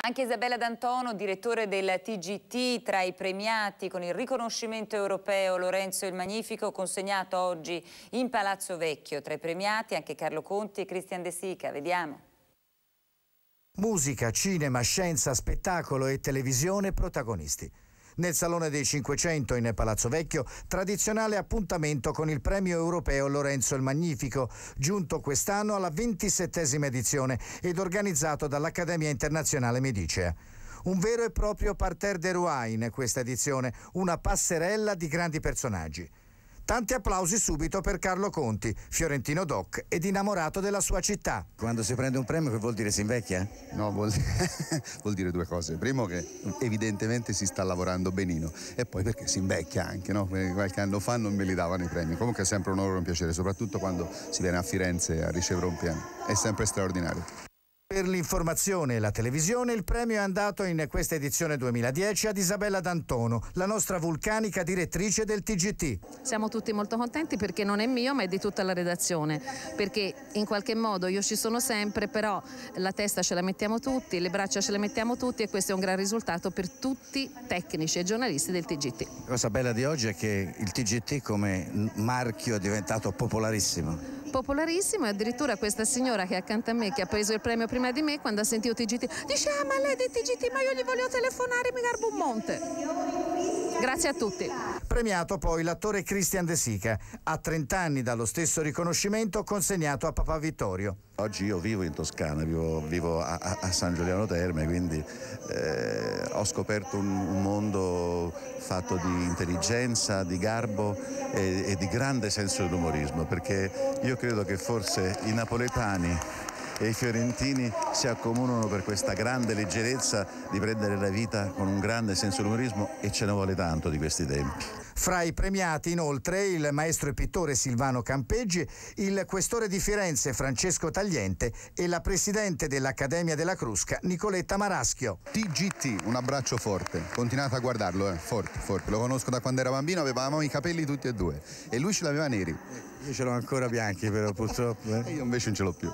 Anche Isabella D'Antono, direttore del TGT, tra i premiati con il riconoscimento europeo Lorenzo il Magnifico, consegnato oggi in Palazzo Vecchio. Tra i premiati anche Carlo Conti e Cristian De Sica. Vediamo. Musica, cinema, scienza, spettacolo e televisione protagonisti nel Salone dei 500 in Palazzo Vecchio, tradizionale appuntamento con il premio europeo Lorenzo il Magnifico, giunto quest'anno alla 27esima edizione ed organizzato dall'Accademia Internazionale Medicea. Un vero e proprio parterre de Rouen questa edizione, una passerella di grandi personaggi. Tanti applausi subito per Carlo Conti, fiorentino doc ed innamorato della sua città. Quando si prende un premio che vuol dire si invecchia? No, vuol, vuol dire due cose. Primo che evidentemente si sta lavorando benino e poi perché si invecchia anche, no? Qualche anno fa non me li davano i premi. Comunque è sempre un onore e un piacere, soprattutto quando si viene a Firenze a ricevere un piano. È sempre straordinario. Per l'informazione e la televisione il premio è andato in questa edizione 2010 ad Isabella D'Antono, la nostra vulcanica direttrice del TGT. Siamo tutti molto contenti perché non è mio ma è di tutta la redazione, perché in qualche modo io ci sono sempre, però la testa ce la mettiamo tutti, le braccia ce le mettiamo tutti e questo è un gran risultato per tutti i tecnici e giornalisti del TGT. La cosa bella di oggi è che il TGT come marchio è diventato popolarissimo popolarissimo e addirittura questa signora che è accanto a me, che ha preso il premio prima di me, quando ha sentito TGT, dice ah ma lei è di TGT ma io gli voglio telefonare mi garbo un monte. Grazie a tutti. Premiato poi l'attore Christian De Sica, a 30 anni dallo stesso riconoscimento consegnato a Papà Vittorio. Oggi io vivo in Toscana, vivo, vivo a, a, San Giuliano Terme, quindi eh, ho scoperto un, un, mondo fatto di intelligenza, di garbo e, e di grande senso dell'umorismo, perché io credo che forse i napoletani e i fiorentini si accomunano per questa grande leggerezza di prendere la vita con un grande senso dell'umorismo e ce ne vuole tanto di questi tempi. Fra i premiati inoltre il maestro e pittore Silvano Campeggi, il questore di Firenze Francesco Tagliente e la presidente dell'Accademia della Crusca Nicoletta Maraschio. TGT, un abbraccio forte, continuate a guardarlo, eh? forte, forte, lo conosco da quando era bambino, avevamo i capelli tutti e due e lui ce l'aveva neri. Io ce l'ho ancora bianchi però purtroppo. Eh? Io invece non ce l'ho più.